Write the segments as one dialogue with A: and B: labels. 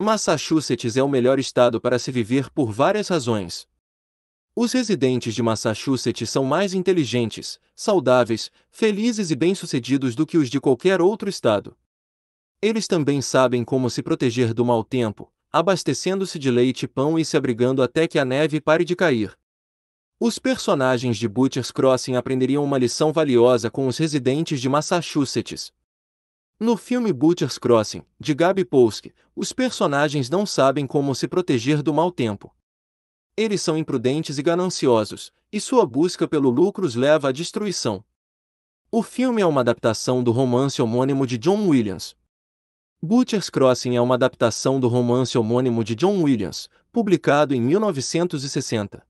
A: Massachusetts é o melhor estado para se viver por várias razões. Os residentes de Massachusetts são mais inteligentes, saudáveis, felizes e bem-sucedidos do que os de qualquer outro estado. Eles também sabem como se proteger do mau tempo, abastecendo-se de leite e pão e se abrigando até que a neve pare de cair. Os personagens de Butcher's Crossing aprenderiam uma lição valiosa com os residentes de Massachusetts. No filme Butcher's Crossing, de Gabi Polsky, os personagens não sabem como se proteger do mau tempo. Eles são imprudentes e gananciosos, e sua busca pelo lucro os leva à destruição. O filme é uma adaptação do romance homônimo de John Williams. Butcher's Crossing é uma adaptação do romance homônimo de John Williams, publicado em 1960.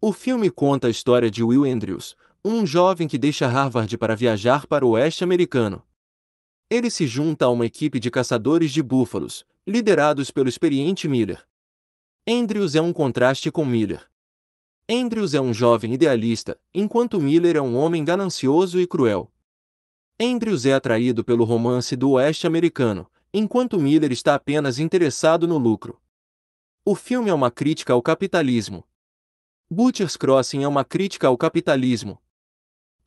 A: O filme conta a história de Will Andrews, um jovem que deixa Harvard para viajar para o oeste americano ele se junta a uma equipe de caçadores de búfalos, liderados pelo experiente Miller. Andrews é um contraste com Miller. Andrews é um jovem idealista, enquanto Miller é um homem ganancioso e cruel. Andrews é atraído pelo romance do oeste americano, enquanto Miller está apenas interessado no lucro. O filme é uma crítica ao capitalismo. Butcher's Crossing é uma crítica ao capitalismo,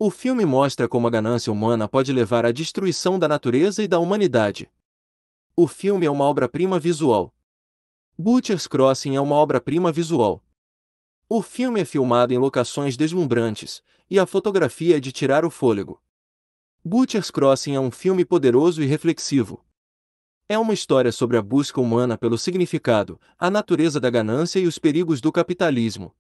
A: o filme mostra como a ganância humana pode levar à destruição da natureza e da humanidade. O filme é uma obra-prima visual. Butcher's Crossing é uma obra-prima visual. O filme é filmado em locações deslumbrantes, e a fotografia é de tirar o fôlego. Butcher's Crossing é um filme poderoso e reflexivo. É uma história sobre a busca humana pelo significado, a natureza da ganância e os perigos do capitalismo.